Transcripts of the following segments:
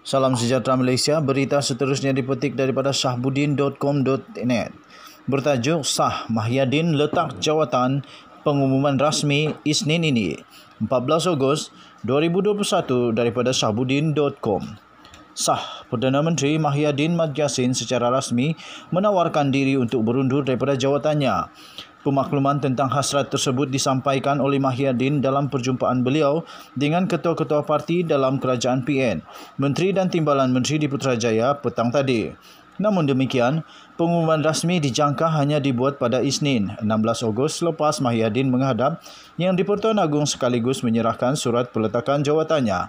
Salam sejahtera Malaysia, berita seterusnya dipetik daripada sahbudin.com.net bertajuk Sah Mahyadin Letak Jawatan Pengumuman Rasmi Isnin ini 14 Ogos 2021 daripada sahbudin.com sah Perdana Menteri Mahyadin Mad Yassin secara rasmi menawarkan diri untuk berundur daripada jawatannya. Pemakluman tentang hasrat tersebut disampaikan oleh Mahyadin dalam perjumpaan beliau dengan ketua-ketua parti dalam kerajaan PN, Menteri dan Timbalan Menteri di Putrajaya petang tadi. Namun demikian, pengumuman rasmi dijangka hanya dibuat pada Isnin, 16 Ogos selepas Mahyadin menghadap Yang di Pertuan Agung sekaligus menyerahkan surat peletakan jawatannya.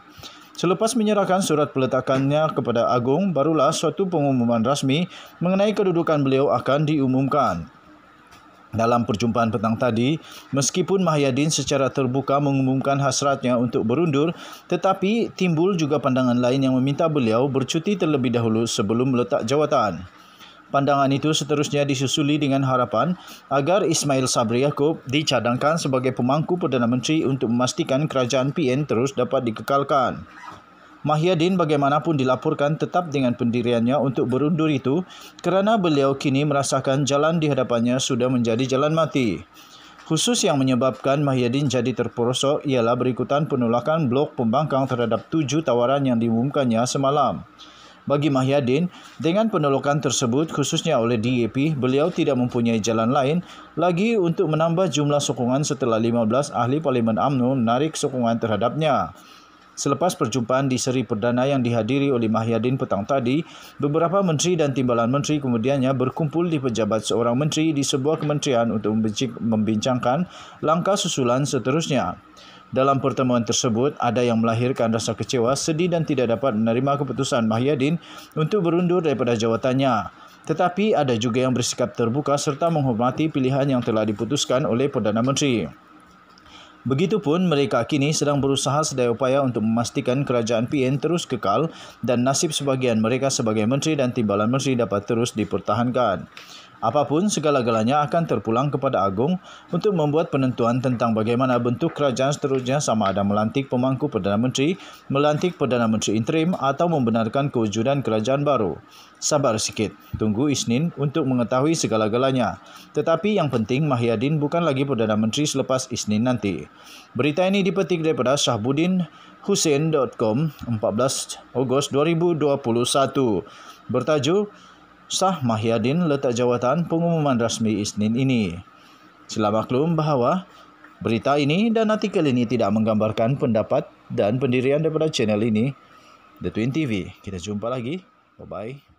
Selepas menyerahkan surat peletakannya kepada Agung, barulah suatu pengumuman rasmi mengenai kedudukan beliau akan diumumkan. Dalam perjumpaan petang tadi, meskipun Mahyadin secara terbuka mengumumkan hasratnya untuk berundur, tetapi timbul juga pandangan lain yang meminta beliau bercuti terlebih dahulu sebelum meletak jawatan. Pandangan itu seterusnya disusuli dengan harapan agar Ismail Sabri Yaakob dicadangkan sebagai pemangku Perdana Menteri untuk memastikan kerajaan PN terus dapat dikekalkan. Mahyadin bagaimanapun dilaporkan tetap dengan pendiriannya untuk berundur itu kerana beliau kini merasakan jalan di hadapannya sudah menjadi jalan mati. Khusus yang menyebabkan Mahyadin jadi terperosok ialah berikutan penolakan blok pembangkang terhadap tujuh tawaran yang diumumkannya semalam. Bagi Mahyadin, dengan penolakan tersebut khususnya oleh DAP, beliau tidak mempunyai jalan lain lagi untuk menambah jumlah sokongan setelah 15 ahli Parlimen AMNO menarik sokongan terhadapnya. Selepas perjumpaan di Seri Perdana yang dihadiri oleh Mahyadin petang tadi, beberapa menteri dan timbalan menteri kemudiannya berkumpul di pejabat seorang menteri di sebuah kementerian untuk membincangkan langkah susulan seterusnya. Dalam pertemuan tersebut, ada yang melahirkan rasa kecewa, sedih dan tidak dapat menerima keputusan Mahyadin untuk berundur daripada jawatannya. Tetapi ada juga yang bersikap terbuka serta menghormati pilihan yang telah diputuskan oleh Perdana Menteri. Begitupun mereka kini sedang berusaha sedaya upaya untuk memastikan kerajaan PN terus kekal dan nasib sebahagian mereka sebagai menteri dan timbalan menteri dapat terus dipertahankan. Apapun segala-galanya akan terpulang kepada Agong untuk membuat penentuan tentang bagaimana bentuk kerajaan seterusnya sama ada melantik pemangku Perdana Menteri, melantik Perdana Menteri Interim atau membenarkan kewujudan kerajaan baru. Sabar sikit, tunggu Isnin untuk mengetahui segala-galanya. Tetapi yang penting Mahyadin bukan lagi Perdana Menteri selepas Isnin nanti. Berita ini dipetik daripada Syahbudin Hussein.com 14 Ogos 2021 bertajuk Shah Mahyadin letak jawatan pengumuman rasmi Isnin ini. Sila maklum bahawa berita ini dan artikel ini tidak menggambarkan pendapat dan pendirian daripada channel ini, The Twin TV. Kita jumpa lagi. Bye-bye.